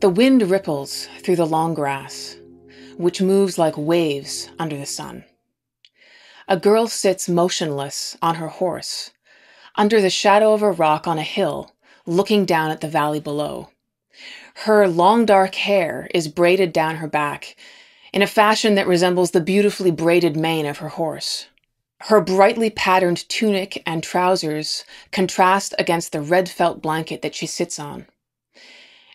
The wind ripples through the long grass, which moves like waves under the sun. A girl sits motionless on her horse, under the shadow of a rock on a hill, looking down at the valley below. Her long dark hair is braided down her back in a fashion that resembles the beautifully braided mane of her horse. Her brightly patterned tunic and trousers contrast against the red felt blanket that she sits on.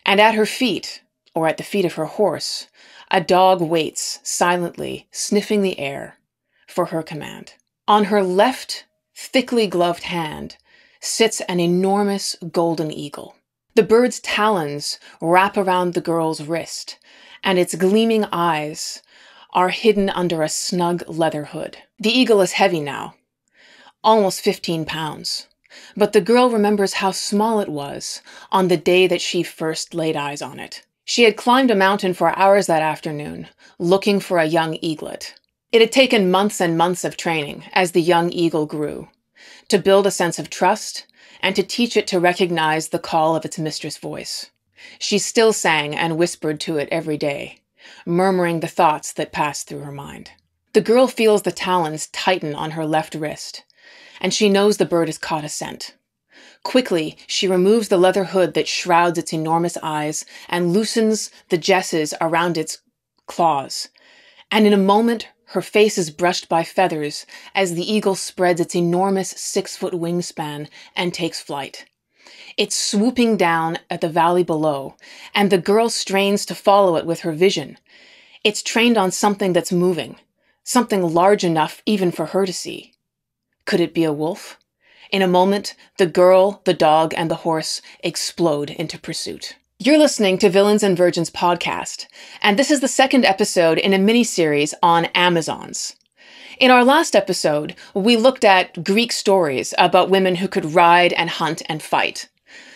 And at her feet, or at the feet of her horse, a dog waits silently, sniffing the air for her command. On her left, thickly gloved hand sits an enormous golden eagle. The bird's talons wrap around the girl's wrist, and its gleaming eyes are hidden under a snug leather hood. The eagle is heavy now, almost 15 pounds. But the girl remembers how small it was on the day that she first laid eyes on it. She had climbed a mountain for hours that afternoon, looking for a young eaglet. It had taken months and months of training as the young eagle grew, to build a sense of trust and to teach it to recognize the call of its mistress voice. She still sang and whispered to it every day, murmuring the thoughts that passed through her mind. The girl feels the talons tighten on her left wrist and she knows the bird has caught a scent. Quickly, she removes the leather hood that shrouds its enormous eyes and loosens the jesses around its claws. And in a moment, her face is brushed by feathers as the eagle spreads its enormous six foot wingspan and takes flight. It's swooping down at the valley below, and the girl strains to follow it with her vision. It's trained on something that's moving, something large enough even for her to see. Could it be a wolf? In a moment, the girl, the dog, and the horse explode into pursuit. You're listening to Villains and Virgins podcast, and this is the second episode in a mini series on Amazons. In our last episode, we looked at Greek stories about women who could ride and hunt and fight.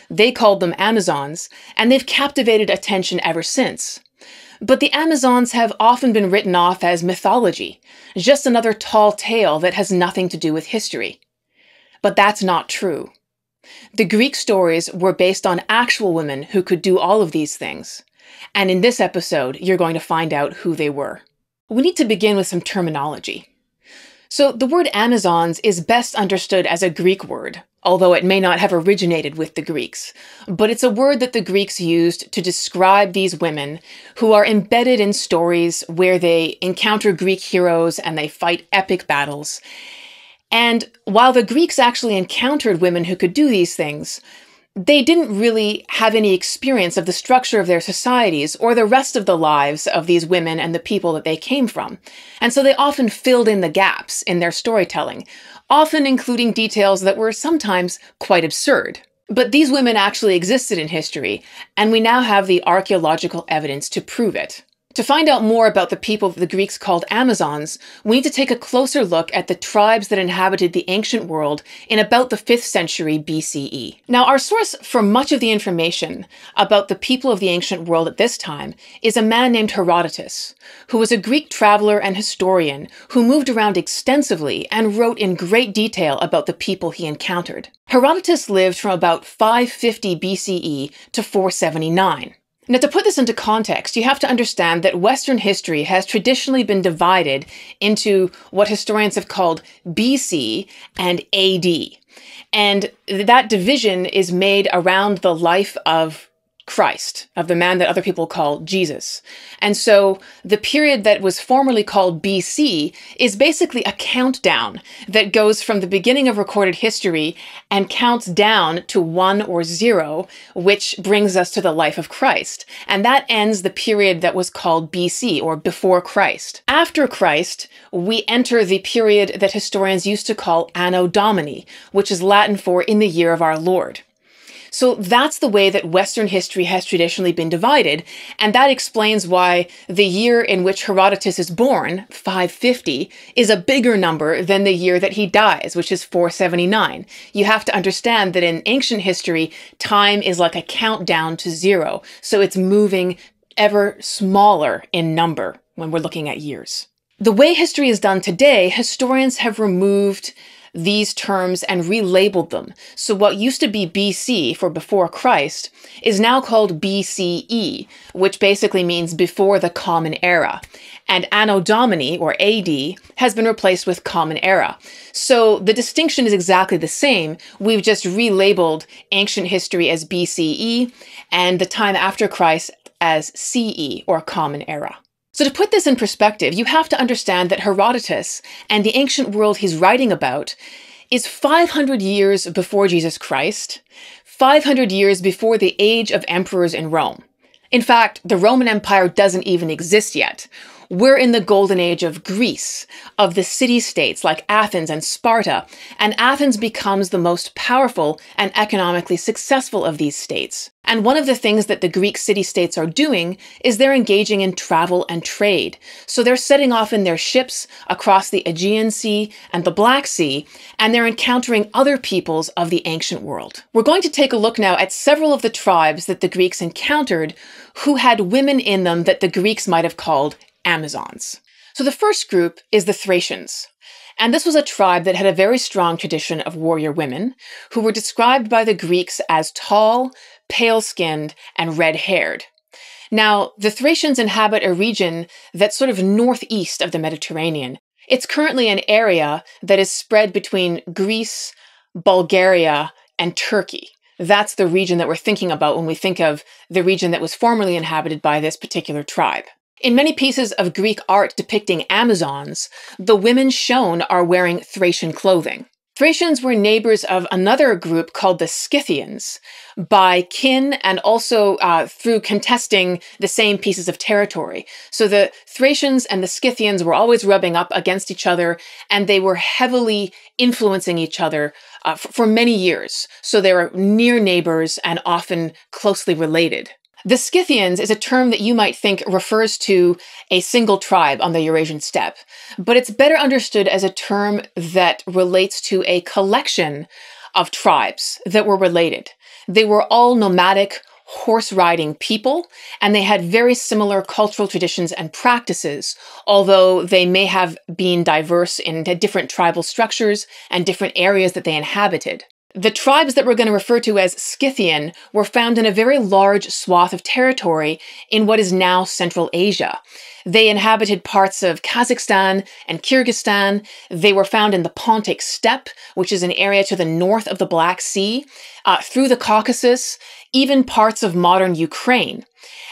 They called them Amazons, and they've captivated attention ever since. But the Amazons have often been written off as mythology, just another tall tale that has nothing to do with history. But that's not true. The Greek stories were based on actual women who could do all of these things. And in this episode, you're going to find out who they were. We need to begin with some terminology. So the word Amazons is best understood as a Greek word, although it may not have originated with the Greeks. But it's a word that the Greeks used to describe these women who are embedded in stories where they encounter Greek heroes and they fight epic battles. And while the Greeks actually encountered women who could do these things, they didn't really have any experience of the structure of their societies or the rest of the lives of these women and the people that they came from. And so they often filled in the gaps in their storytelling, often including details that were sometimes quite absurd. But these women actually existed in history, and we now have the archaeological evidence to prove it. To find out more about the people the Greeks called Amazons, we need to take a closer look at the tribes that inhabited the ancient world in about the 5th century BCE. Now, our source for much of the information about the people of the ancient world at this time is a man named Herodotus, who was a Greek traveler and historian who moved around extensively and wrote in great detail about the people he encountered. Herodotus lived from about 550 BCE to 479. Now, to put this into context, you have to understand that Western history has traditionally been divided into what historians have called BC and AD. And that division is made around the life of Christ, of the man that other people call Jesus. And so the period that was formerly called BC is basically a countdown that goes from the beginning of recorded history and counts down to one or zero, which brings us to the life of Christ. And that ends the period that was called BC or before Christ. After Christ, we enter the period that historians used to call Anno Domini, which is Latin for in the year of our Lord. So that's the way that Western history has traditionally been divided, and that explains why the year in which Herodotus is born, 550, is a bigger number than the year that he dies, which is 479. You have to understand that in ancient history, time is like a countdown to zero, so it's moving ever smaller in number when we're looking at years. The way history is done today, historians have removed these terms and relabeled them. So what used to be BC for before Christ is now called BCE, which basically means before the Common Era. And Anno Domini, or AD, has been replaced with Common Era. So the distinction is exactly the same. We've just relabeled ancient history as BCE and the time after Christ as CE, or Common Era. So, to put this in perspective, you have to understand that Herodotus and the ancient world he's writing about is 500 years before Jesus Christ, 500 years before the age of emperors in Rome. In fact, the Roman Empire doesn't even exist yet, we're in the golden age of Greece, of the city states like Athens and Sparta, and Athens becomes the most powerful and economically successful of these states. And one of the things that the Greek city states are doing is they're engaging in travel and trade. So they're setting off in their ships across the Aegean Sea and the Black Sea, and they're encountering other peoples of the ancient world. We're going to take a look now at several of the tribes that the Greeks encountered who had women in them that the Greeks might have called Amazons. So the first group is the Thracians. And this was a tribe that had a very strong tradition of warrior women, who were described by the Greeks as tall, pale skinned, and red haired. Now, the Thracians inhabit a region that's sort of northeast of the Mediterranean. It's currently an area that is spread between Greece, Bulgaria, and Turkey. That's the region that we're thinking about when we think of the region that was formerly inhabited by this particular tribe. In many pieces of Greek art depicting Amazons, the women shown are wearing Thracian clothing. Thracians were neighbors of another group called the Scythians by kin and also uh, through contesting the same pieces of territory. So the Thracians and the Scythians were always rubbing up against each other and they were heavily influencing each other uh, for many years. So they were near neighbors and often closely related. The Scythians is a term that you might think refers to a single tribe on the Eurasian steppe, but it's better understood as a term that relates to a collection of tribes that were related. They were all nomadic, horse riding people, and they had very similar cultural traditions and practices, although they may have been diverse in different tribal structures and different areas that they inhabited. The tribes that we're going to refer to as Scythian were found in a very large swath of territory in what is now Central Asia. They inhabited parts of Kazakhstan and Kyrgyzstan. They were found in the Pontic Steppe, which is an area to the north of the Black Sea, uh, through the Caucasus, even parts of modern Ukraine.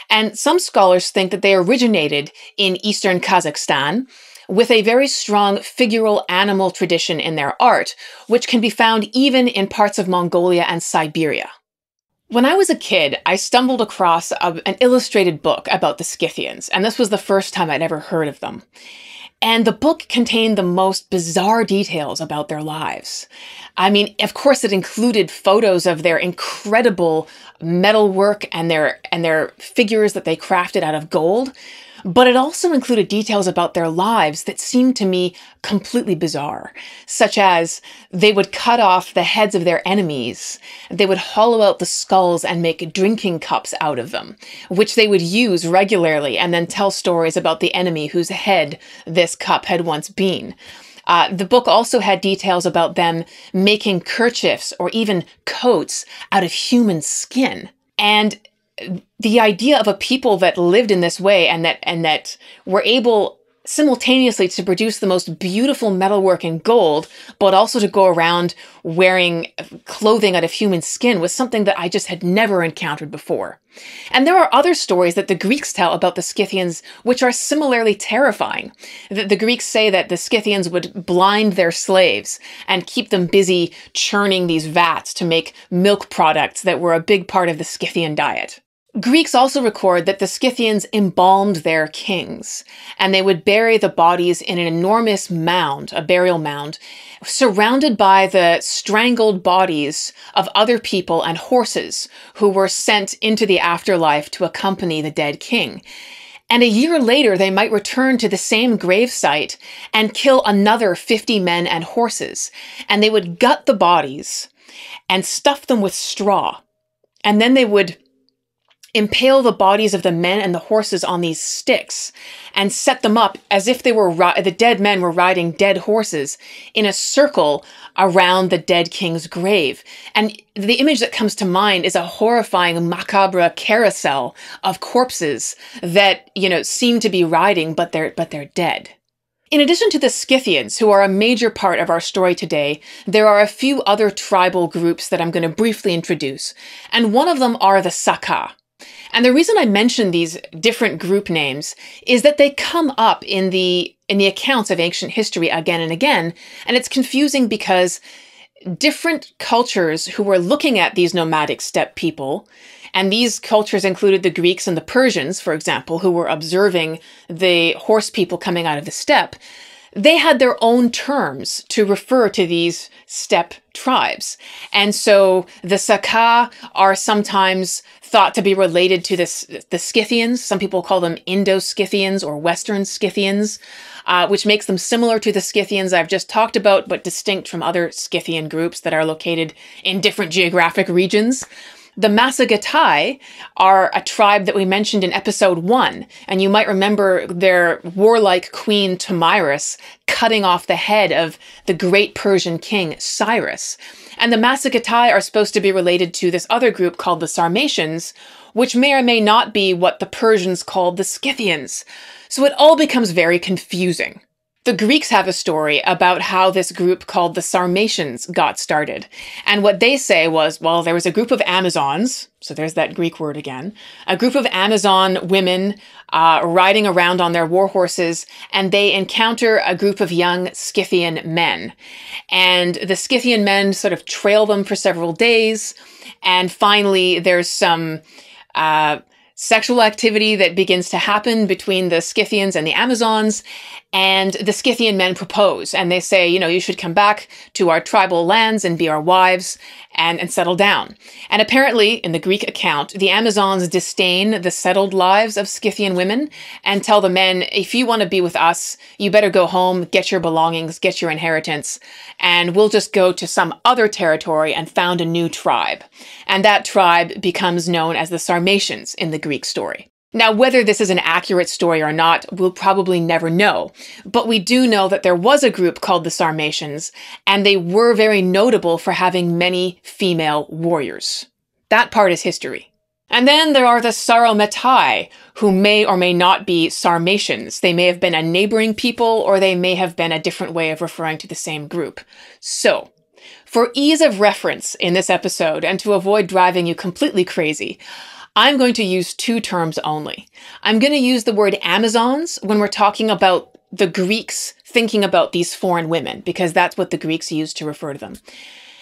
And some scholars think that they originated in eastern Kazakhstan with a very strong figural animal tradition in their art, which can be found even in parts of Mongolia and Siberia. When I was a kid, I stumbled across a, an illustrated book about the Scythians, and this was the first time I'd ever heard of them. And the book contained the most bizarre details about their lives. I mean, of course, it included photos of their incredible metalwork and their and their figures that they crafted out of gold, but it also included details about their lives that seemed to me completely bizarre, such as they would cut off the heads of their enemies, they would hollow out the skulls and make drinking cups out of them, which they would use regularly and then tell stories about the enemy whose head this cup had once been. Uh, the book also had details about them making kerchiefs or even coats out of human skin. And the idea of a people that lived in this way and that and that were able simultaneously to produce the most beautiful metalwork in gold, but also to go around wearing clothing out of human skin was something that I just had never encountered before. And there are other stories that the Greeks tell about the Scythians, which are similarly terrifying. The, the Greeks say that the Scythians would blind their slaves and keep them busy churning these vats to make milk products that were a big part of the Scythian diet. Greeks also record that the Scythians embalmed their kings, and they would bury the bodies in an enormous mound, a burial mound, surrounded by the strangled bodies of other people and horses who were sent into the afterlife to accompany the dead king. And a year later, they might return to the same gravesite and kill another 50 men and horses. And they would gut the bodies and stuff them with straw. And then they would impale the bodies of the men and the horses on these sticks and set them up as if they were ri- the dead men were riding dead horses in a circle around the dead king's grave and the image that comes to mind is a horrifying macabre carousel of corpses that you know seem to be riding but they're but they're dead in addition to the Scythians, who are a major part of our story today, there are a few other tribal groups that I'm going to briefly introduce, and one of them are the Saka, and the reason I mention these different group names is that they come up in the in the accounts of ancient history again and again, and it's confusing because different cultures who were looking at these nomadic steppe people, and these cultures included the Greeks and the Persians, for example, who were observing the horse people coming out of the steppe, they had their own terms to refer to these steppe tribes. And so the Saka are sometimes thought to be related to this, the Scythians. Some people call them Indo-Scythians or Western Scythians, uh, which makes them similar to the Scythians I've just talked about, but distinct from other Scythian groups that are located in different geographic regions. The Massagetae are a tribe that we mentioned in episode one, and you might remember their warlike queen Tamiris cutting off the head of the great Persian king Cyrus. And the Massagetae are supposed to be related to this other group called the Sarmatians, which may or may not be what the Persians called the Scythians. So it all becomes very confusing. The Greeks have a story about how this group called the Sarmatians got started. And what they say was, well, there was a group of Amazons, so there's that Greek word again, a group of Amazon women uh, riding around on their war horses, and they encounter a group of young Scythian men. And the Scythian men sort of trail them for several days, and finally there's some. Uh, sexual activity that begins to happen between the Scythians and the Amazons. And the Scythian men propose, and they say, you know, you should come back to our tribal lands and be our wives and, and settle down. And apparently, in the Greek account, the Amazons disdain the settled lives of Scythian women and tell the men, if you want to be with us, you better go home, get your belongings, get your inheritance, and we'll just go to some other territory and found a new tribe. And that tribe becomes known as the Sarmatians in the Greek story. Now, whether this is an accurate story or not, we'll probably never know, but we do know that there was a group called the Sarmatians, and they were very notable for having many female warriors. That part is history. And then there are the Sarometai, who may or may not be Sarmatians. They may have been a neighboring people, or they may have been a different way of referring to the same group. So, for ease of reference in this episode, and to avoid driving you completely crazy, I'm going to use two terms only. I'm going to use the word Amazons when we're talking about the Greeks thinking about these foreign women, because that's what the Greeks used to refer to them.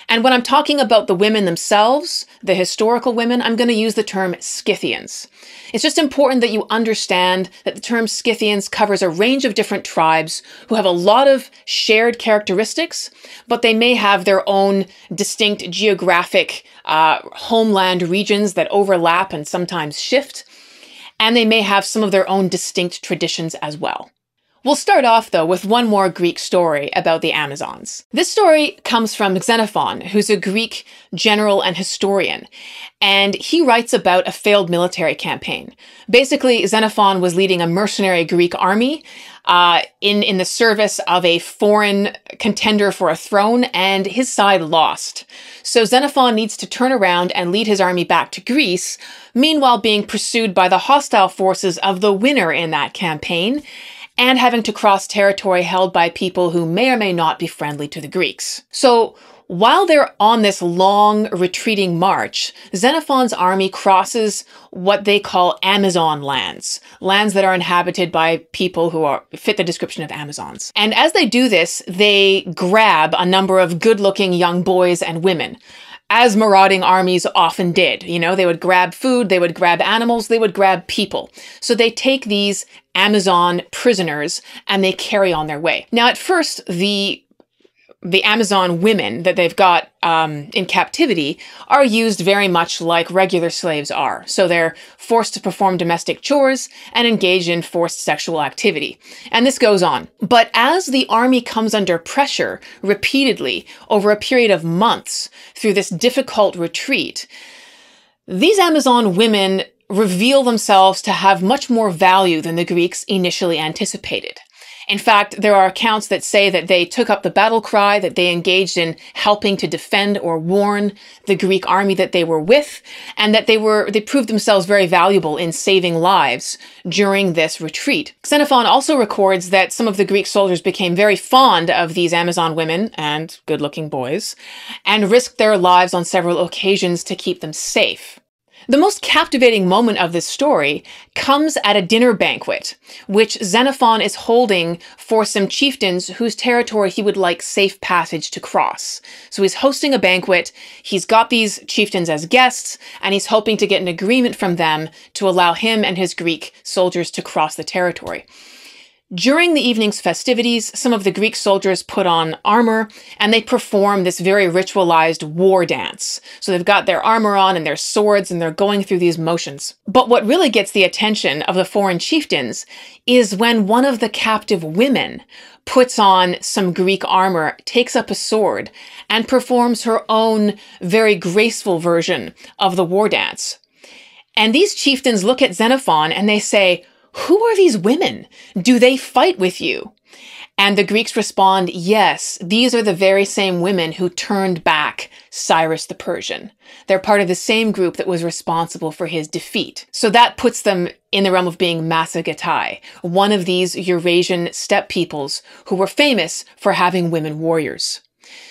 And when I'm talking about the women themselves, the historical women, I'm going to use the term Scythians. It's just important that you understand that the term Scythians covers a range of different tribes who have a lot of shared characteristics, but they may have their own distinct geographic uh, homeland regions that overlap and sometimes shift. And they may have some of their own distinct traditions as well. We'll start off, though, with one more Greek story about the Amazons. This story comes from Xenophon, who's a Greek general and historian, and he writes about a failed military campaign. Basically, Xenophon was leading a mercenary Greek army uh, in, in the service of a foreign contender for a throne, and his side lost. So Xenophon needs to turn around and lead his army back to Greece, meanwhile being pursued by the hostile forces of the winner in that campaign and having to cross territory held by people who may or may not be friendly to the Greeks. So while they're on this long retreating march, Xenophon's army crosses what they call Amazon lands, lands that are inhabited by people who are fit the description of Amazons. And as they do this, they grab a number of good-looking young boys and women, as marauding armies often did. You know, they would grab food, they would grab animals, they would grab people. So they take these Amazon prisoners and they carry on their way. Now, at first, the the Amazon women that they've got um, in captivity are used very much like regular slaves are. So they're forced to perform domestic chores and engage in forced sexual activity. And this goes on. But as the army comes under pressure repeatedly over a period of months through this difficult retreat, these Amazon women reveal themselves to have much more value than the Greeks initially anticipated. In fact, there are accounts that say that they took up the battle cry, that they engaged in helping to defend or warn the Greek army that they were with, and that they were, they proved themselves very valuable in saving lives during this retreat. Xenophon also records that some of the Greek soldiers became very fond of these Amazon women and good looking boys and risked their lives on several occasions to keep them safe. The most captivating moment of this story comes at a dinner banquet, which Xenophon is holding for some chieftains whose territory he would like safe passage to cross. So he's hosting a banquet, he's got these chieftains as guests, and he's hoping to get an agreement from them to allow him and his Greek soldiers to cross the territory. During the evening's festivities, some of the Greek soldiers put on armor and they perform this very ritualized war dance. So they've got their armor on and their swords and they're going through these motions. But what really gets the attention of the foreign chieftains is when one of the captive women puts on some Greek armor, takes up a sword, and performs her own very graceful version of the war dance. And these chieftains look at Xenophon and they say, who are these women? Do they fight with you? And the Greeks respond, Yes, these are the very same women who turned back Cyrus the Persian. They're part of the same group that was responsible for his defeat. So that puts them in the realm of being Massagetae, one of these Eurasian steppe peoples who were famous for having women warriors.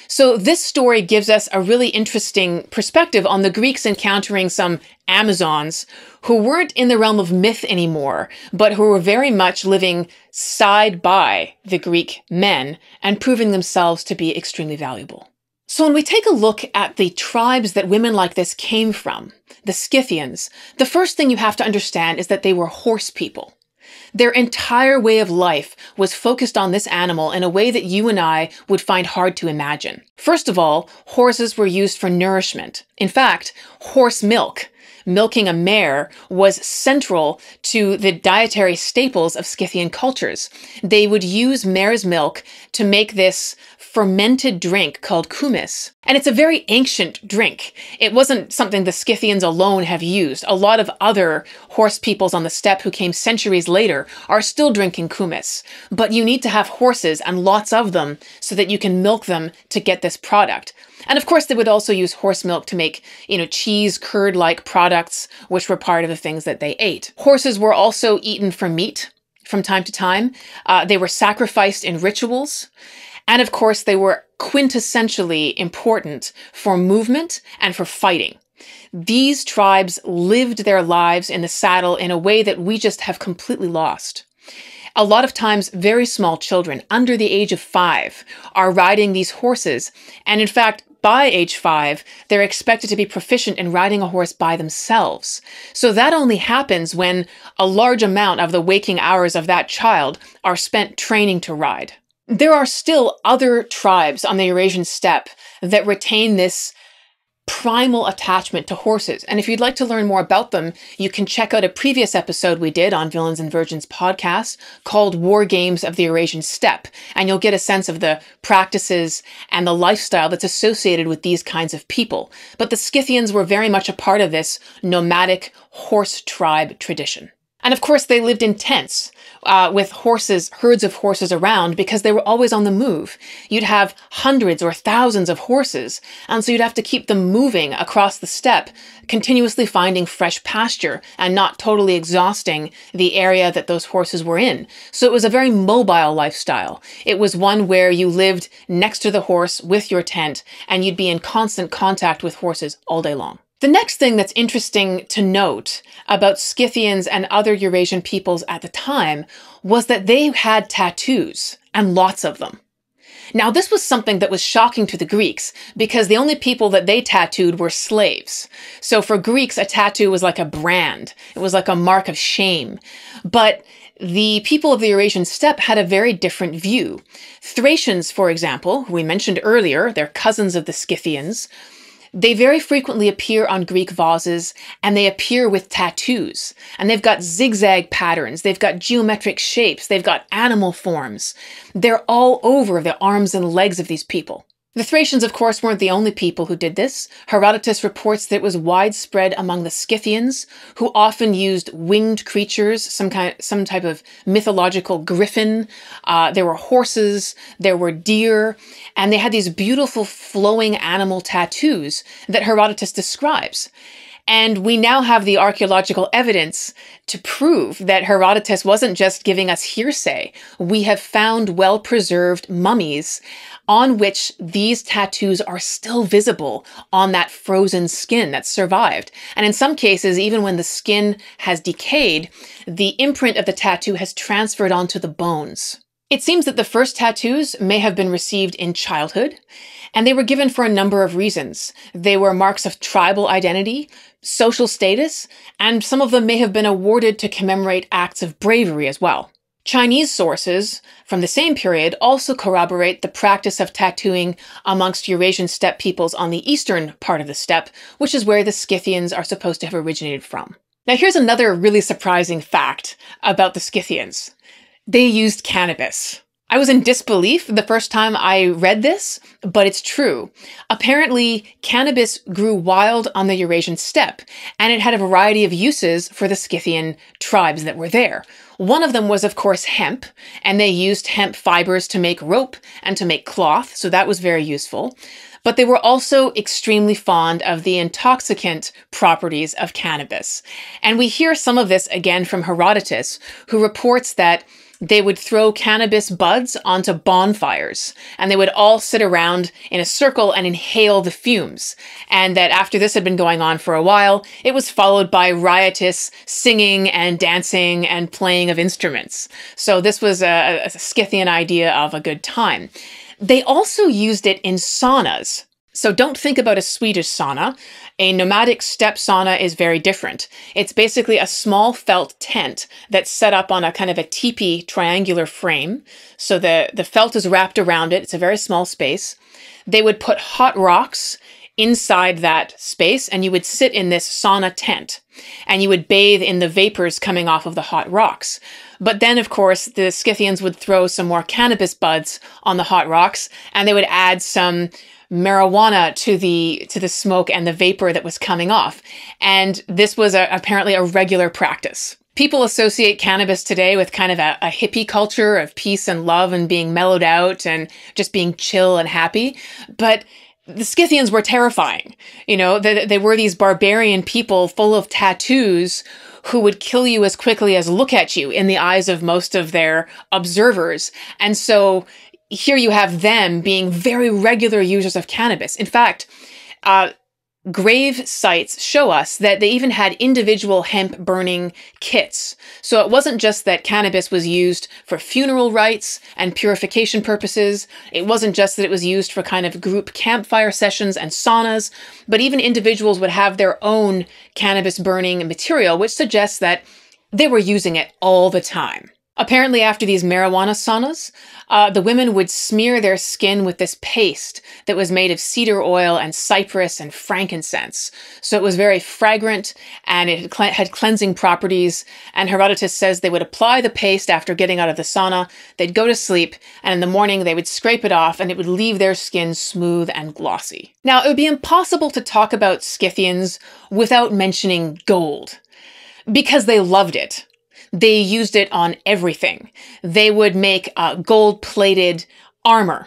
So this story gives us a really interesting perspective on the Greeks encountering some Amazons who weren't in the realm of myth anymore, but who were very much living side by the Greek men and proving themselves to be extremely valuable. So when we take a look at the tribes that women like this came from, the Scythians, the first thing you have to understand is that they were horse people. Their entire way of life was focused on this animal in a way that you and I would find hard to imagine. First of all, horses were used for nourishment. In fact, horse milk, milking a mare was central to the dietary staples of Scythian cultures. They would use mare's milk to make this fermented drink called kumis. And it's a very ancient drink. It wasn't something the Scythians alone have used. A lot of other horse peoples on the steppe who came centuries later are still drinking kumis. But you need to have horses and lots of them so that you can milk them to get this product. And of course, they would also use horse milk to make, you know, cheese, curd like products, which were part of the things that they ate. Horses were also eaten for meat from time to time. Uh, they were sacrificed in rituals. And of course, they were quintessentially important for movement and for fighting. These tribes lived their lives in the saddle in a way that we just have completely lost. A lot of times, very small children under the age of five are riding these horses. And in fact, by age five, they're expected to be proficient in riding a horse by themselves. So that only happens when a large amount of the waking hours of that child are spent training to ride. There are still other tribes on the Eurasian steppe that retain this primal attachment to horses. And if you'd like to learn more about them, you can check out a previous episode we did on Villains and Virgins podcast called War Games of the Eurasian Steppe. And you'll get a sense of the practices and the lifestyle that's associated with these kinds of people. But the Scythians were very much a part of this nomadic horse tribe tradition. And of course, they lived in tents uh, with horses, herds of horses around because they were always on the move. You'd have hundreds or thousands of horses, and so you'd have to keep them moving across the steppe, continuously finding fresh pasture and not totally exhausting the area that those horses were in. So it was a very mobile lifestyle. It was one where you lived next to the horse with your tent, and you'd be in constant contact with horses all day long. The next thing that's interesting to note about Scythians and other Eurasian peoples at the time was that they had tattoos, and lots of them. Now, this was something that was shocking to the Greeks because the only people that they tattooed were slaves. So for Greeks, a tattoo was like a brand. It was like a mark of shame. But the people of the Eurasian steppe had a very different view. Thracians, for example, who we mentioned earlier, they're cousins of the Scythians, they very frequently appear on Greek vases and they appear with tattoos. And they've got zigzag patterns, they've got geometric shapes, they've got animal forms. They're all over the arms and legs of these people. The Thracians, of course, weren't the only people who did this. Herodotus reports that it was widespread among the Scythians, who often used winged creatures, some kind, some type of mythological griffin. Uh, there were horses, there were deer, and they had these beautiful flowing animal tattoos that Herodotus describes. And we now have the archaeological evidence to prove that Herodotus wasn't just giving us hearsay. We have found well preserved mummies on which these tattoos are still visible on that frozen skin that survived. And in some cases, even when the skin has decayed, the imprint of the tattoo has transferred onto the bones. It seems that the first tattoos may have been received in childhood, and they were given for a number of reasons. They were marks of tribal identity, social status, and some of them may have been awarded to commemorate acts of bravery as well. Chinese sources from the same period also corroborate the practice of tattooing amongst Eurasian steppe peoples on the eastern part of the steppe, which is where the Scythians are supposed to have originated from. Now, here's another really surprising fact about the Scythians they used cannabis. I was in disbelief the first time I read this, but it's true. Apparently, cannabis grew wild on the Eurasian steppe, and it had a variety of uses for the Scythian tribes that were there. One of them was, of course, hemp, and they used hemp fibers to make rope and to make cloth, so that was very useful. But they were also extremely fond of the intoxicant properties of cannabis. And we hear some of this again from Herodotus, who reports that they would throw cannabis buds onto bonfires and they would all sit around in a circle and inhale the fumes. And that after this had been going on for a while, it was followed by riotous singing and dancing and playing of instruments. So this was a, a Scythian idea of a good time. They also used it in saunas. So don't think about a Swedish sauna. A nomadic step sauna is very different. It's basically a small felt tent that's set up on a kind of a teepee triangular frame. So the, the felt is wrapped around it. It's a very small space. They would put hot rocks inside that space and you would sit in this sauna tent and you would bathe in the vapors coming off of the hot rocks. But then, of course, the Scythians would throw some more cannabis buds on the hot rocks and they would add some marijuana to the to the smoke and the vapor that was coming off. And this was a, apparently a regular practice. People associate cannabis today with kind of a, a hippie culture of peace and love and being mellowed out and just being chill and happy. But the Scythians were terrifying. You know, they, they were these barbarian people full of tattoos who would kill you as quickly as look at you in the eyes of most of their observers. And so here you have them being very regular users of cannabis. In fact, uh, grave sites show us that they even had individual hemp burning kits. So it wasn't just that cannabis was used for funeral rites and purification purposes. It wasn't just that it was used for kind of group campfire sessions and saunas, but even individuals would have their own cannabis burning material, which suggests that they were using it all the time. Apparently, after these marijuana saunas, uh, the women would smear their skin with this paste that was made of cedar oil and cypress and frankincense. So it was very fragrant and it had cleansing properties. And Herodotus says they would apply the paste after getting out of the sauna, they'd go to sleep, and in the morning they would scrape it off and it would leave their skin smooth and glossy. Now, it would be impossible to talk about Scythians without mentioning gold because they loved it. They used it on everything. They would make uh, gold plated armor,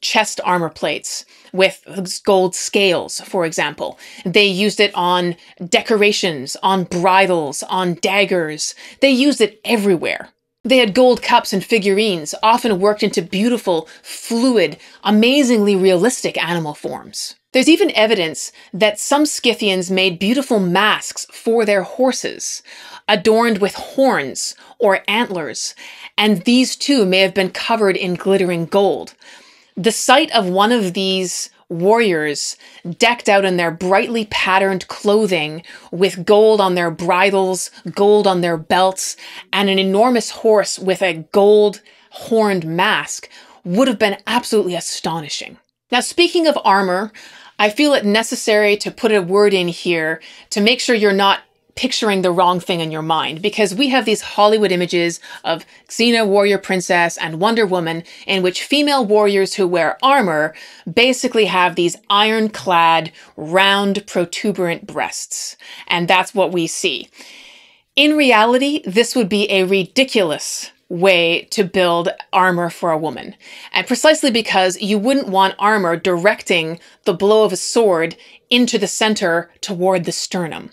chest armor plates with gold scales, for example. They used it on decorations, on bridles, on daggers. They used it everywhere. They had gold cups and figurines, often worked into beautiful, fluid, amazingly realistic animal forms. There's even evidence that some Scythians made beautiful masks for their horses, adorned with horns or antlers, and these too may have been covered in glittering gold. The sight of one of these warriors decked out in their brightly patterned clothing with gold on their bridles, gold on their belts, and an enormous horse with a gold horned mask would have been absolutely astonishing. Now, speaking of armor, I feel it necessary to put a word in here to make sure you're not picturing the wrong thing in your mind because we have these Hollywood images of Xena warrior princess and Wonder Woman in which female warriors who wear armor basically have these ironclad round protuberant breasts and that's what we see. In reality, this would be a ridiculous way to build armor for a woman. And precisely because you wouldn't want armor directing the blow of a sword into the center toward the sternum.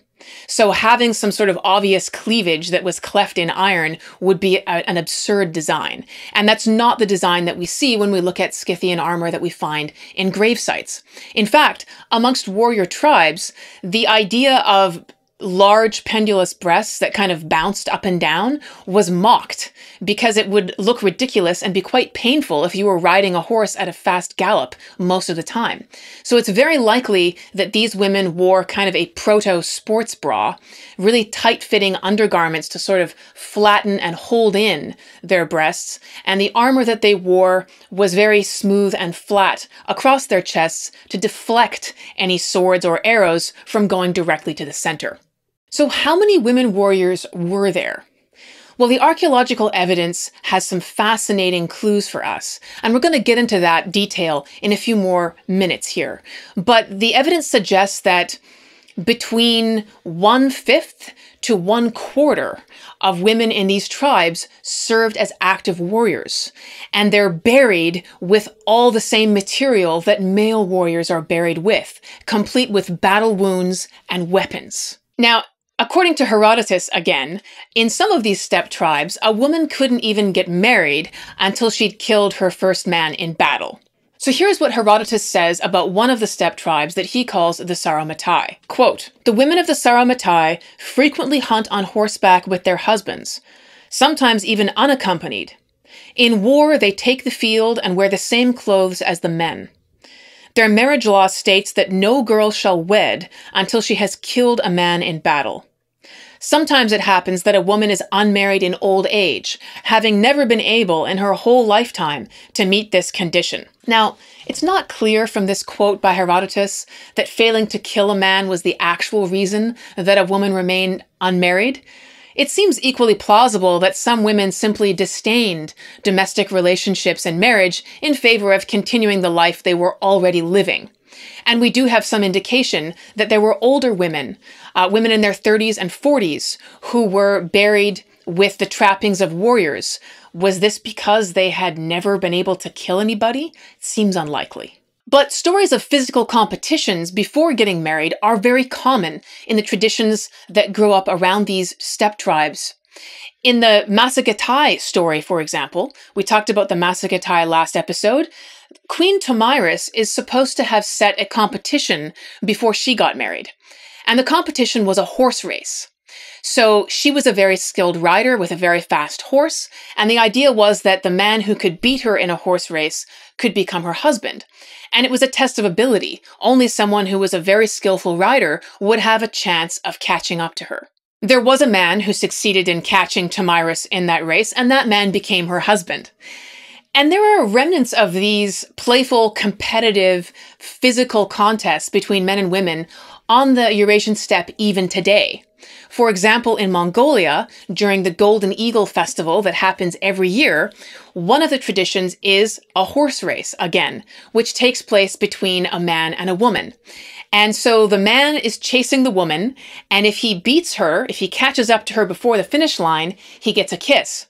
So having some sort of obvious cleavage that was cleft in iron would be a, an absurd design. And that's not the design that we see when we look at Scythian armor that we find in grave sites. In fact, amongst warrior tribes, the idea of large pendulous breasts that kind of bounced up and down was mocked because it would look ridiculous and be quite painful if you were riding a horse at a fast gallop most of the time. So it's very likely that these women wore kind of a proto sports bra, really tight fitting undergarments to sort of flatten and hold in their breasts. And the armor that they wore was very smooth and flat across their chests to deflect any swords or arrows from going directly to the center. So, how many women warriors were there? Well, the archaeological evidence has some fascinating clues for us, and we're going to get into that detail in a few more minutes here. But the evidence suggests that between one fifth to one quarter of women in these tribes served as active warriors, and they're buried with all the same material that male warriors are buried with, complete with battle wounds and weapons. Now, According to Herodotus again, in some of these steppe tribes, a woman couldn't even get married until she'd killed her first man in battle. So here's what Herodotus says about one of the steppe tribes that he calls the Saramatai. Quote, The women of the Saramatai frequently hunt on horseback with their husbands, sometimes even unaccompanied. In war, they take the field and wear the same clothes as the men. Their marriage law states that no girl shall wed until she has killed a man in battle. Sometimes it happens that a woman is unmarried in old age, having never been able in her whole lifetime to meet this condition. Now, it's not clear from this quote by Herodotus that failing to kill a man was the actual reason that a woman remained unmarried. It seems equally plausible that some women simply disdained domestic relationships and marriage in favor of continuing the life they were already living. And we do have some indication that there were older women, uh, women in their 30s and 40s, who were buried with the trappings of warriors. Was this because they had never been able to kill anybody? It seems unlikely. But stories of physical competitions before getting married are very common in the traditions that grow up around these step tribes. In the Massagetai story, for example, we talked about the Massagetai last episode. Queen Tomyris is supposed to have set a competition before she got married. And the competition was a horse race. So she was a very skilled rider with a very fast horse, and the idea was that the man who could beat her in a horse race could become her husband. And it was a test of ability. Only someone who was a very skillful rider would have a chance of catching up to her. There was a man who succeeded in catching Tamiris in that race, and that man became her husband. And there are remnants of these playful, competitive, physical contests between men and women on the Eurasian steppe even today. For example, in Mongolia, during the Golden Eagle Festival that happens every year, one of the traditions is a horse race again, which takes place between a man and a woman. And so the man is chasing the woman, and if he beats her, if he catches up to her before the finish line, he gets a kiss.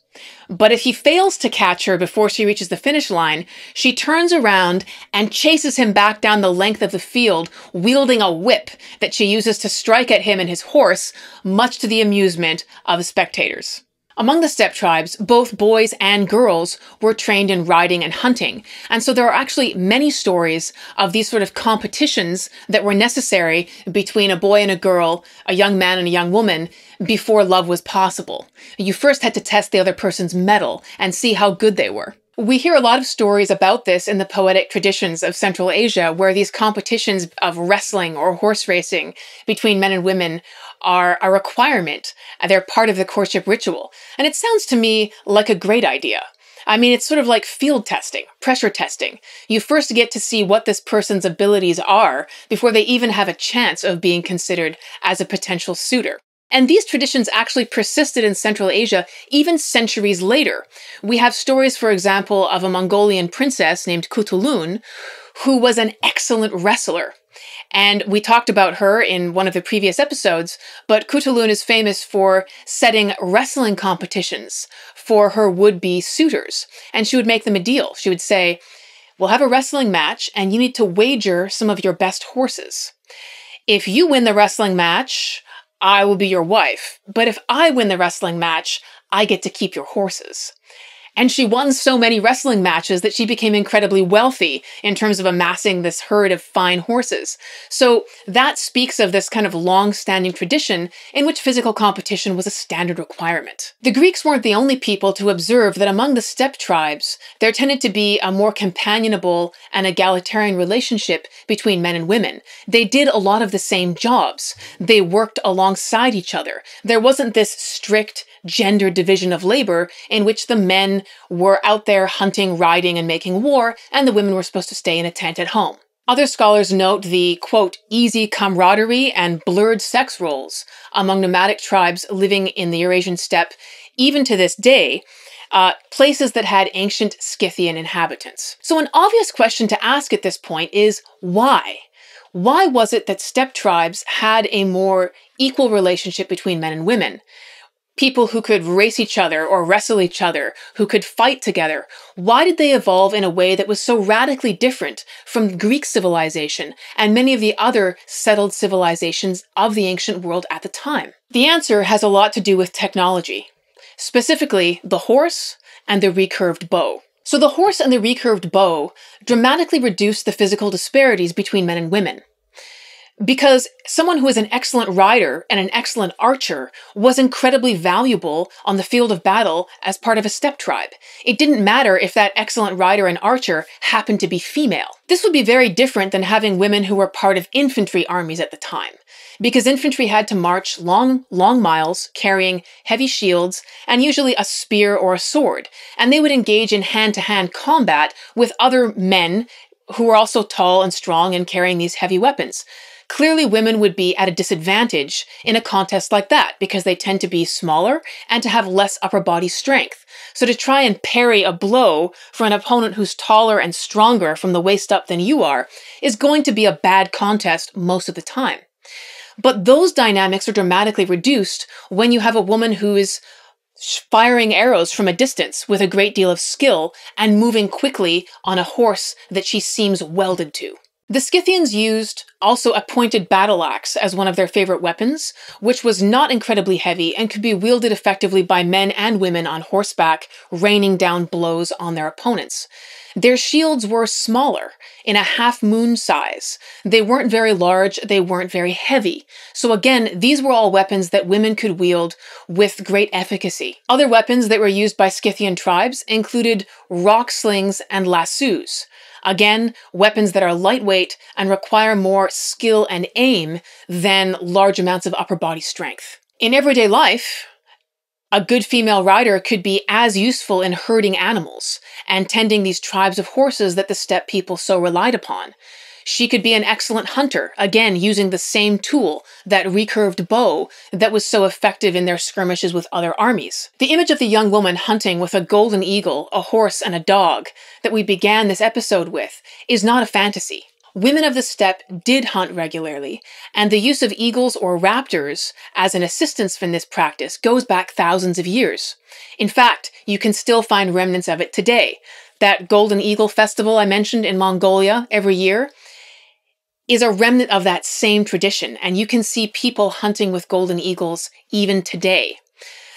But if he fails to catch her before she reaches the finish line, she turns around and chases him back down the length of the field, wielding a whip that she uses to strike at him and his horse, much to the amusement of the spectators. Among the steppe tribes, both boys and girls were trained in riding and hunting. And so there are actually many stories of these sort of competitions that were necessary between a boy and a girl, a young man and a young woman, before love was possible. You first had to test the other person's mettle and see how good they were. We hear a lot of stories about this in the poetic traditions of Central Asia, where these competitions of wrestling or horse racing between men and women are a requirement. They're part of the courtship ritual. And it sounds to me like a great idea. I mean, it's sort of like field testing, pressure testing. You first get to see what this person's abilities are before they even have a chance of being considered as a potential suitor. And these traditions actually persisted in Central Asia even centuries later. We have stories, for example, of a Mongolian princess named Kutulun who was an excellent wrestler. And we talked about her in one of the previous episodes, but Kutulun is famous for setting wrestling competitions for her would be suitors. And she would make them a deal. She would say, We'll have a wrestling match, and you need to wager some of your best horses. If you win the wrestling match, I will be your wife. But if I win the wrestling match, I get to keep your horses. And she won so many wrestling matches that she became incredibly wealthy in terms of amassing this herd of fine horses. So that speaks of this kind of long standing tradition in which physical competition was a standard requirement. The Greeks weren't the only people to observe that among the steppe tribes, there tended to be a more companionable and egalitarian relationship between men and women. They did a lot of the same jobs, they worked alongside each other. There wasn't this strict gender division of labor in which the men were out there hunting, riding, and making war, and the women were supposed to stay in a tent at home. Other scholars note the, quote, easy camaraderie and blurred sex roles among nomadic tribes living in the Eurasian steppe, even to this day, uh, places that had ancient Scythian inhabitants. So, an obvious question to ask at this point is why? Why was it that steppe tribes had a more equal relationship between men and women? people who could race each other or wrestle each other, who could fight together, why did they evolve in a way that was so radically different from Greek civilization and many of the other settled civilizations of the ancient world at the time? The answer has a lot to do with technology, specifically the horse and the recurved bow. So the horse and the recurved bow dramatically reduced the physical disparities between men and women because someone who is an excellent rider and an excellent archer was incredibly valuable on the field of battle as part of a step tribe. It didn't matter if that excellent rider and archer happened to be female. This would be very different than having women who were part of infantry armies at the time, because infantry had to march long, long miles carrying heavy shields and usually a spear or a sword, and they would engage in hand to hand combat with other men who were also tall and strong and carrying these heavy weapons. Clearly, women would be at a disadvantage in a contest like that because they tend to be smaller and to have less upper body strength. So, to try and parry a blow for an opponent who's taller and stronger from the waist up than you are is going to be a bad contest most of the time. But those dynamics are dramatically reduced when you have a woman who is firing arrows from a distance with a great deal of skill and moving quickly on a horse that she seems welded to. The Scythians used also a pointed battle axe as one of their favorite weapons, which was not incredibly heavy and could be wielded effectively by men and women on horseback, raining down blows on their opponents. Their shields were smaller, in a half moon size. They weren't very large, they weren't very heavy. So, again, these were all weapons that women could wield with great efficacy. Other weapons that were used by Scythian tribes included rock slings and lassos. Again, weapons that are lightweight and require more skill and aim than large amounts of upper body strength. In everyday life, a good female rider could be as useful in herding animals and tending these tribes of horses that the steppe people so relied upon. She could be an excellent hunter, again using the same tool, that recurved bow that was so effective in their skirmishes with other armies. The image of the young woman hunting with a golden eagle, a horse, and a dog that we began this episode with is not a fantasy. Women of the steppe did hunt regularly, and the use of eagles or raptors as an assistance from this practice goes back thousands of years. In fact, you can still find remnants of it today. That Golden Eagle Festival I mentioned in Mongolia every year is a remnant of that same tradition, and you can see people hunting with golden eagles even today.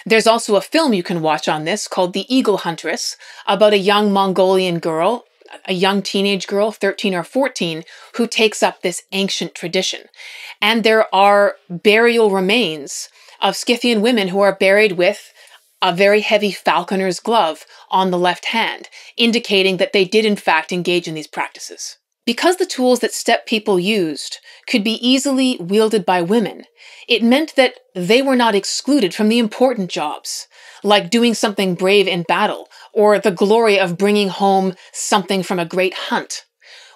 There's also a film you can watch on this called The Eagle Huntress about a young Mongolian girl, a young teenage girl, 13 or 14, who takes up this ancient tradition. And there are burial remains of Scythian women who are buried with a very heavy falconer's glove on the left hand, indicating that they did in fact engage in these practices. Because the tools that steppe people used could be easily wielded by women, it meant that they were not excluded from the important jobs, like doing something brave in battle or the glory of bringing home something from a great hunt.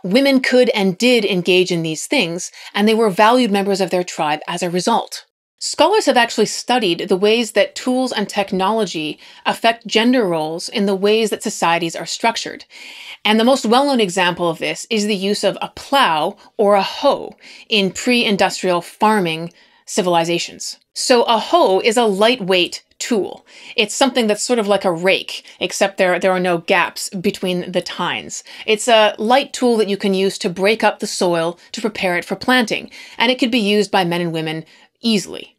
Women could and did engage in these things, and they were valued members of their tribe as a result. Scholars have actually studied the ways that tools and technology affect gender roles in the ways that societies are structured. And the most well known example of this is the use of a plow or a hoe in pre industrial farming civilizations. So a hoe is a lightweight tool. It's something that's sort of like a rake, except there, there are no gaps between the tines. It's a light tool that you can use to break up the soil to prepare it for planting, and it could be used by men and women easily.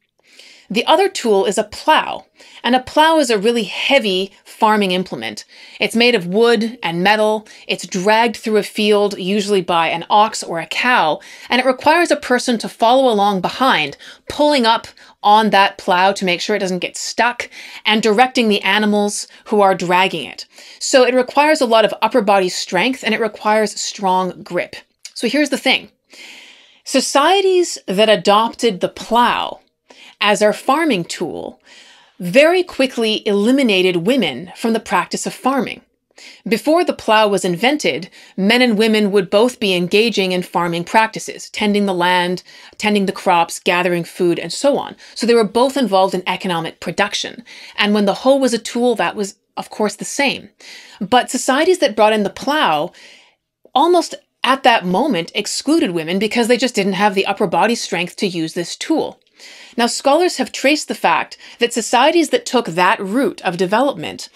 The other tool is a plow, and a plow is a really heavy farming implement. It's made of wood and metal, it's dragged through a field, usually by an ox or a cow, and it requires a person to follow along behind, pulling up on that plow to make sure it doesn't get stuck, and directing the animals who are dragging it. So it requires a lot of upper body strength and it requires strong grip. So here's the thing. Societies that adopted the plow as our farming tool, very quickly eliminated women from the practice of farming. Before the plow was invented, men and women would both be engaging in farming practices, tending the land, tending the crops, gathering food, and so on. So they were both involved in economic production. And when the hoe was a tool, that was, of course, the same. But societies that brought in the plow almost at that moment excluded women because they just didn't have the upper body strength to use this tool. Now, scholars have traced the fact that societies that took that route of development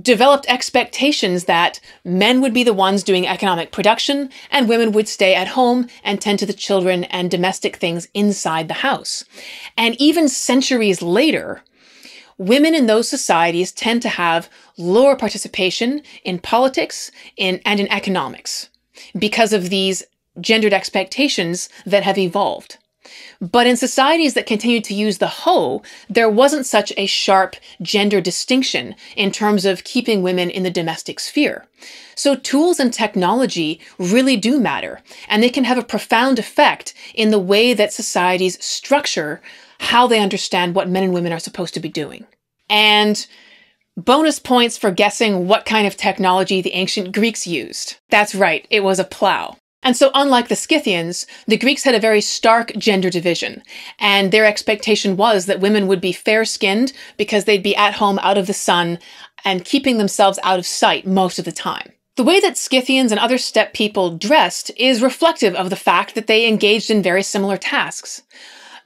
developed expectations that men would be the ones doing economic production and women would stay at home and tend to the children and domestic things inside the house. And even centuries later, women in those societies tend to have lower participation in politics in, and in economics because of these gendered expectations that have evolved. But in societies that continued to use the hoe, there wasn't such a sharp gender distinction in terms of keeping women in the domestic sphere. So tools and technology really do matter, and they can have a profound effect in the way that societies structure how they understand what men and women are supposed to be doing. And bonus points for guessing what kind of technology the ancient Greeks used. That's right, it was a plow. And so, unlike the Scythians, the Greeks had a very stark gender division, and their expectation was that women would be fair skinned because they'd be at home out of the sun and keeping themselves out of sight most of the time. The way that Scythians and other steppe people dressed is reflective of the fact that they engaged in very similar tasks.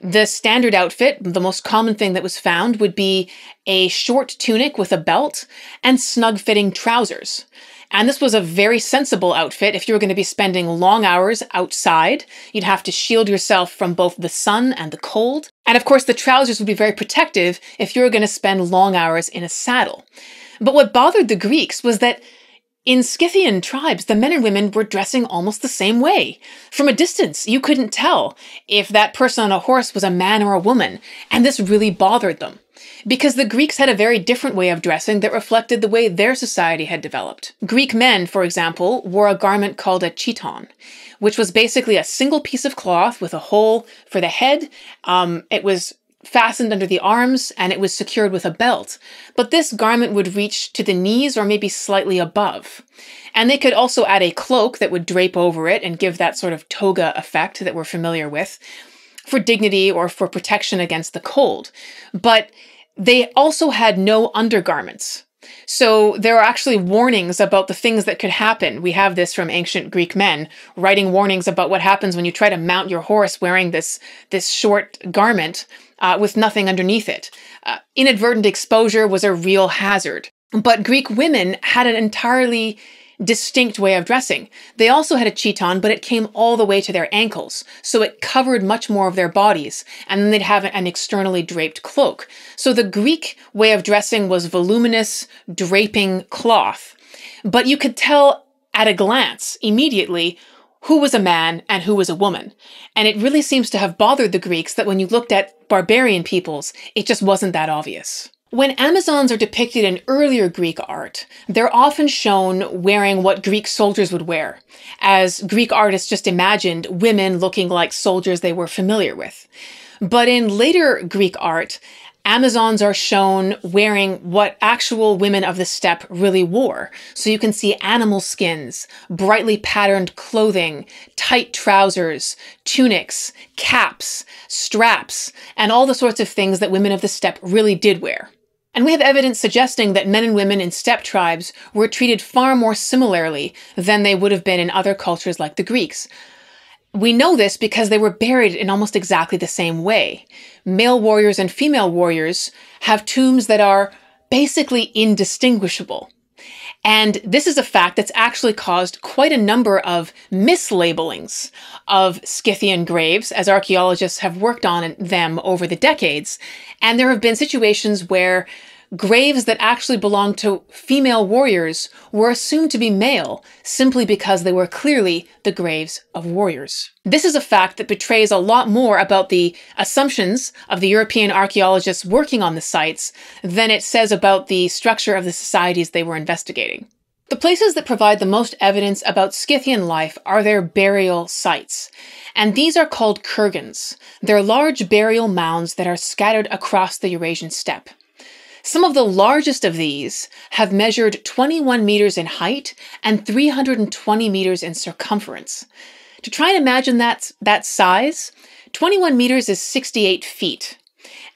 The standard outfit, the most common thing that was found, would be a short tunic with a belt and snug fitting trousers. And this was a very sensible outfit. If you were going to be spending long hours outside, you'd have to shield yourself from both the sun and the cold. And of course, the trousers would be very protective if you were going to spend long hours in a saddle. But what bothered the Greeks was that in Scythian tribes, the men and women were dressing almost the same way. From a distance, you couldn't tell if that person on a horse was a man or a woman, and this really bothered them because the Greeks had a very different way of dressing that reflected the way their society had developed. Greek men, for example, wore a garment called a chiton, which was basically a single piece of cloth with a hole for the head. Um, it was fastened under the arms and it was secured with a belt. But this garment would reach to the knees or maybe slightly above. And they could also add a cloak that would drape over it and give that sort of toga effect that we're familiar with for dignity or for protection against the cold. But they also had no undergarments. So there are actually warnings about the things that could happen. We have this from ancient Greek men writing warnings about what happens when you try to mount your horse wearing this this short garment uh, with nothing underneath it. Uh, inadvertent exposure was a real hazard. But Greek women had an entirely distinct way of dressing. They also had a chiton, but it came all the way to their ankles, so it covered much more of their bodies, and then they'd have an externally draped cloak. So the Greek way of dressing was voluminous, draping cloth. But you could tell at a glance immediately who was a man and who was a woman. And it really seems to have bothered the Greeks that when you looked at barbarian peoples, it just wasn't that obvious. When Amazons are depicted in earlier Greek art, they're often shown wearing what Greek soldiers would wear, as Greek artists just imagined women looking like soldiers they were familiar with. But in later Greek art, Amazons are shown wearing what actual women of the steppe really wore. So you can see animal skins, brightly patterned clothing, tight trousers, tunics, caps, straps, and all the sorts of things that women of the steppe really did wear. And we have evidence suggesting that men and women in steppe tribes were treated far more similarly than they would have been in other cultures like the Greeks. We know this because they were buried in almost exactly the same way. Male warriors and female warriors have tombs that are basically indistinguishable. And this is a fact that's actually caused quite a number of mislabelings of Scythian graves, as archaeologists have worked on them over the decades. And there have been situations where graves that actually belonged to female warriors were assumed to be male simply because they were clearly the graves of warriors. This is a fact that betrays a lot more about the assumptions of the European archaeologists working on the sites than it says about the structure of the societies they were investigating. The places that provide the most evidence about Scythian life are their burial sites, and these are called kurgans. They're large burial mounds that are scattered across the Eurasian steppe. Some of the largest of these have measured 21 meters in height and 320 meters in circumference. To try and imagine that, that size, 21 meters is 68 feet,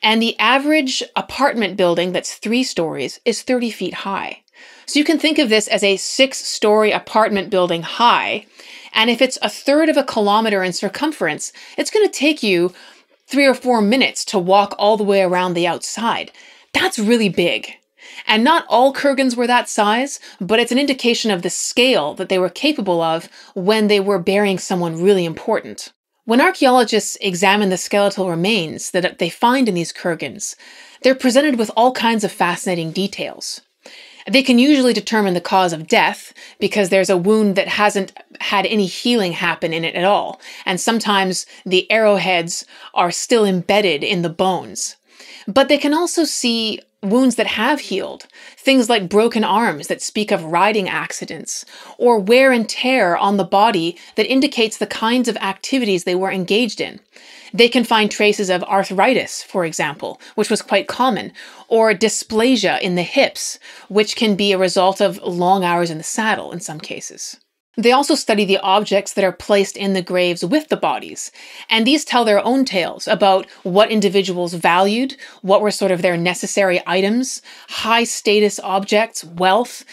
and the average apartment building that's three stories is 30 feet high. So you can think of this as a six story apartment building high. And if it's a third of a kilometer in circumference, it's going to take you three or four minutes to walk all the way around the outside. That's really big. And not all kurgans were that size, but it's an indication of the scale that they were capable of when they were burying someone really important. When archaeologists examine the skeletal remains that they find in these kurgans, they're presented with all kinds of fascinating details. They can usually determine the cause of death because there's a wound that hasn't had any healing happen in it at all, and sometimes the arrowheads are still embedded in the bones. But they can also see wounds that have healed, things like broken arms that speak of riding accidents, or wear and tear on the body that indicates the kinds of activities they were engaged in. They can find traces of arthritis, for example, which was quite common, or dysplasia in the hips, which can be a result of long hours in the saddle in some cases. They also study the objects that are placed in the graves with the bodies, and these tell their own tales about what individuals valued, what were sort of their necessary items, high status objects, wealth,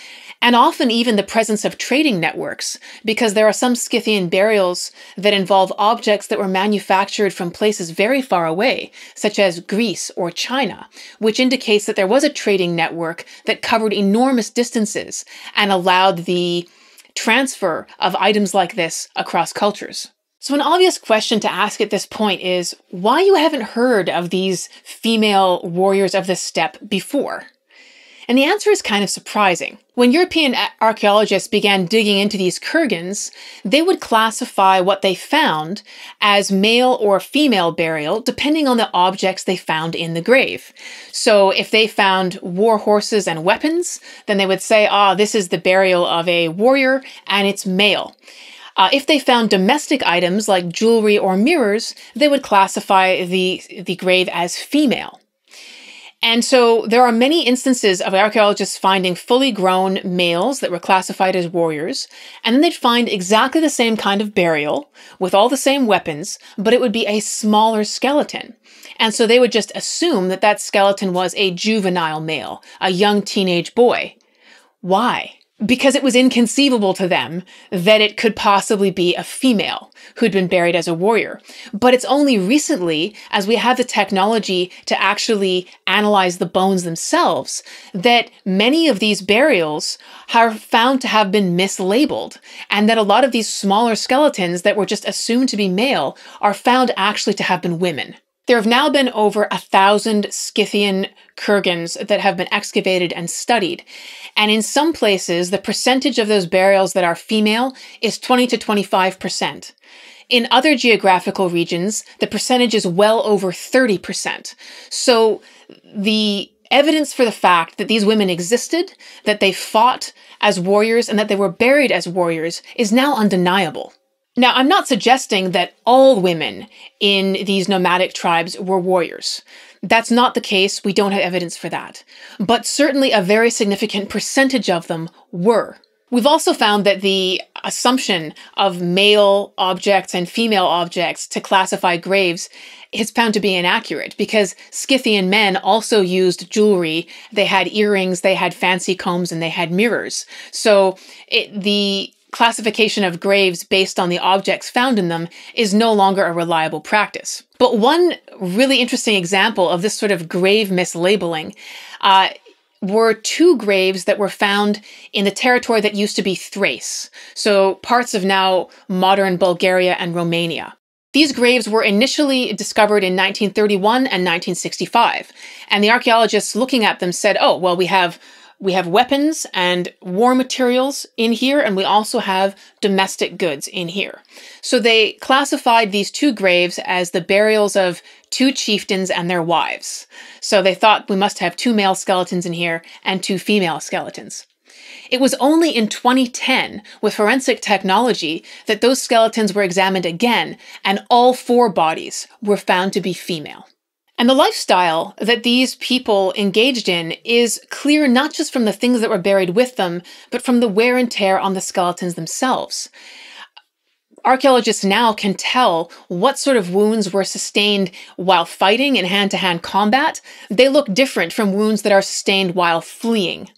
and often even the presence of trading networks, because there are some Scythian burials that involve objects that were manufactured from places very far away, such as Greece or China, which indicates that there was a trading network that covered enormous distances and allowed the transfer of items like this across cultures. So, an obvious question to ask at this point is why you haven't heard of these female warriors of the steppe before? And the answer is kind of surprising. When European archaeologists began digging into these kurgans, they would classify what they found as male or female burial, depending on the objects they found in the grave. So if they found war horses and weapons, then they would say, ah, oh, this is the burial of a warrior and it's male. Uh, if they found domestic items like jewelry or mirrors, they would classify the, the grave as female. And so there are many instances of archaeologists finding fully grown males that were classified as warriors, and then they'd find exactly the same kind of burial with all the same weapons, but it would be a smaller skeleton. And so they would just assume that that skeleton was a juvenile male, a young teenage boy. Why? because it was inconceivable to them that it could possibly be a female who'd been buried as a warrior. But it's only recently, as we have the technology to actually analyze the bones themselves, that many of these burials are found to have been mislabeled, and that a lot of these smaller skeletons that were just assumed to be male are found actually to have been women. There have now been over a thousand Scythian kurgans that have been excavated and studied. And in some places, the percentage of those burials that are female is 20 to 25%. In other geographical regions, the percentage is well over 30%. So the evidence for the fact that these women existed, that they fought as warriors, and that they were buried as warriors is now undeniable. Now, I'm not suggesting that all women in these nomadic tribes were warriors. That's not the case. We don't have evidence for that. But certainly a very significant percentage of them were. We've also found that the assumption of male objects and female objects to classify graves is found to be inaccurate because Scythian men also used jewelry. They had earrings, they had fancy combs, and they had mirrors. So it, the classification of graves based on the objects found in them is no longer a reliable practice. But one really interesting example of this sort of grave mislabeling uh, were two graves that were found in the territory that used to be Thrace, so parts of now modern Bulgaria and Romania. These graves were initially discovered in 1931 and 1965, and the archaeologists looking at them said, oh, well, we have we have weapons and war materials in here, and we also have domestic goods in here. So they classified these two graves as the burials of two chieftains and their wives. So they thought we must have two male skeletons in here and two female skeletons. It was only in 2010, with forensic technology, that those skeletons were examined again, and all four bodies were found to be female. And the lifestyle that these people engaged in is clear not just from the things that were buried with them, but from the wear and tear on the skeletons themselves. Archaeologists now can tell what sort of wounds were sustained while fighting in hand to hand combat. They look different from wounds that are sustained while fleeing.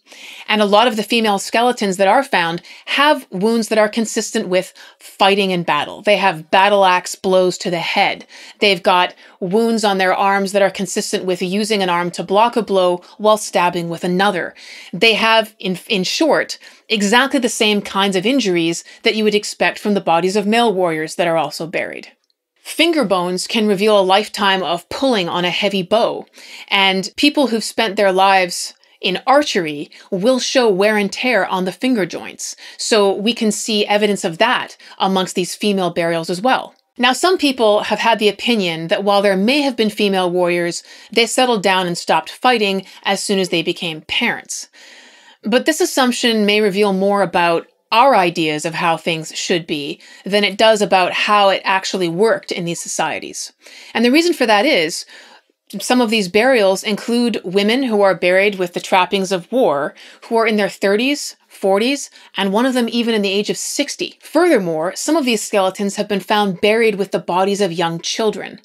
And a lot of the female skeletons that are found have wounds that are consistent with fighting in battle. They have battle axe blows to the head. They've got wounds on their arms that are consistent with using an arm to block a blow while stabbing with another. They have, in, in short, exactly the same kinds of injuries that you would expect from the bodies of male warriors that are also buried. Finger bones can reveal a lifetime of pulling on a heavy bow, and people who've spent their lives in archery will show wear and tear on the finger joints. So we can see evidence of that amongst these female burials as well. Now, some people have had the opinion that while there may have been female warriors, they settled down and stopped fighting as soon as they became parents. But this assumption may reveal more about our ideas of how things should be than it does about how it actually worked in these societies. And the reason for that is some of these burials include women who are buried with the trappings of war, who are in their 30s, 40s, and one of them even in the age of 60. Furthermore, some of these skeletons have been found buried with the bodies of young children,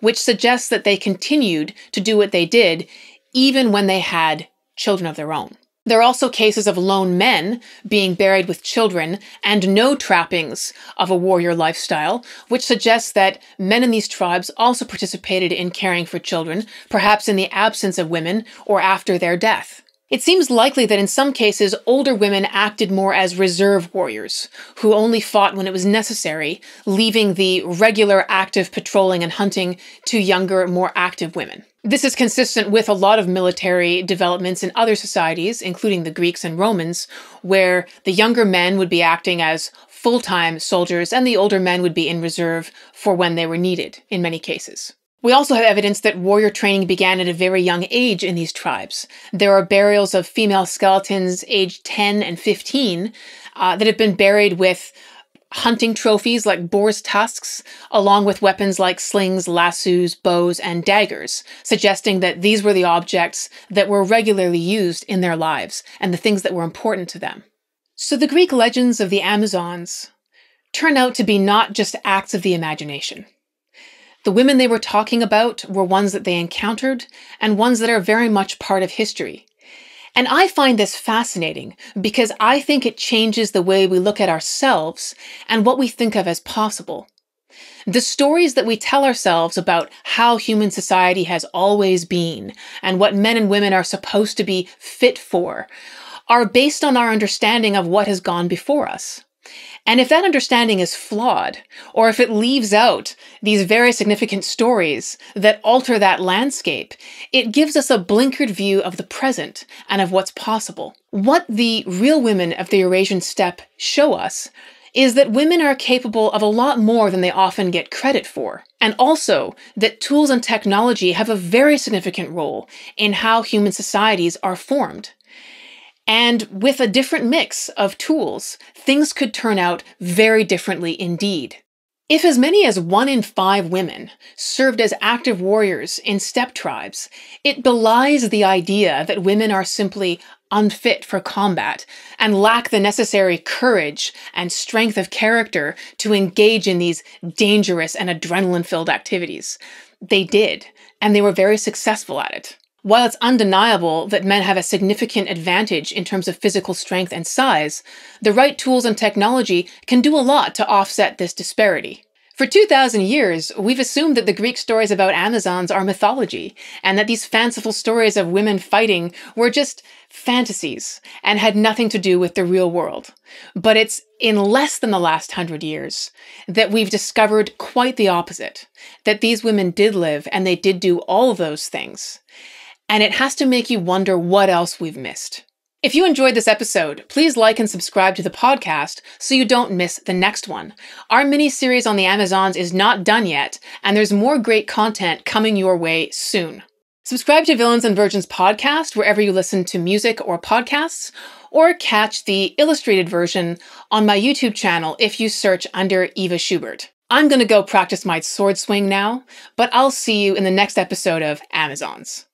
which suggests that they continued to do what they did even when they had children of their own. There are also cases of lone men being buried with children and no trappings of a warrior lifestyle, which suggests that men in these tribes also participated in caring for children, perhaps in the absence of women or after their death. It seems likely that in some cases, older women acted more as reserve warriors, who only fought when it was necessary, leaving the regular active patrolling and hunting to younger, more active women. This is consistent with a lot of military developments in other societies, including the Greeks and Romans, where the younger men would be acting as full time soldiers and the older men would be in reserve for when they were needed, in many cases. We also have evidence that warrior training began at a very young age in these tribes. There are burials of female skeletons aged 10 and 15 uh, that have been buried with hunting trophies like boar's tusks, along with weapons like slings, lassos, bows, and daggers, suggesting that these were the objects that were regularly used in their lives and the things that were important to them. So the Greek legends of the Amazons turn out to be not just acts of the imagination. The women they were talking about were ones that they encountered and ones that are very much part of history. And I find this fascinating because I think it changes the way we look at ourselves and what we think of as possible. The stories that we tell ourselves about how human society has always been and what men and women are supposed to be fit for are based on our understanding of what has gone before us. And if that understanding is flawed, or if it leaves out these very significant stories that alter that landscape, it gives us a blinkered view of the present and of what's possible. What the real women of the Eurasian steppe show us is that women are capable of a lot more than they often get credit for. And also that tools and technology have a very significant role in how human societies are formed. And with a different mix of tools, things could turn out very differently indeed. If as many as one in five women served as active warriors in steppe tribes, it belies the idea that women are simply unfit for combat and lack the necessary courage and strength of character to engage in these dangerous and adrenaline filled activities. They did, and they were very successful at it. While it's undeniable that men have a significant advantage in terms of physical strength and size, the right tools and technology can do a lot to offset this disparity. For 2,000 years, we've assumed that the Greek stories about Amazons are mythology, and that these fanciful stories of women fighting were just fantasies and had nothing to do with the real world. But it's in less than the last hundred years that we've discovered quite the opposite that these women did live and they did do all those things and it has to make you wonder what else we've missed. If you enjoyed this episode, please like and subscribe to the podcast so you don't miss the next one. Our mini series on the Amazons is not done yet, and there's more great content coming your way soon. Subscribe to Villains and Virgins podcast wherever you listen to music or podcasts, or catch the illustrated version on my YouTube channel if you search under Eva Schubert. I'm going to go practice my sword swing now, but I'll see you in the next episode of Amazons.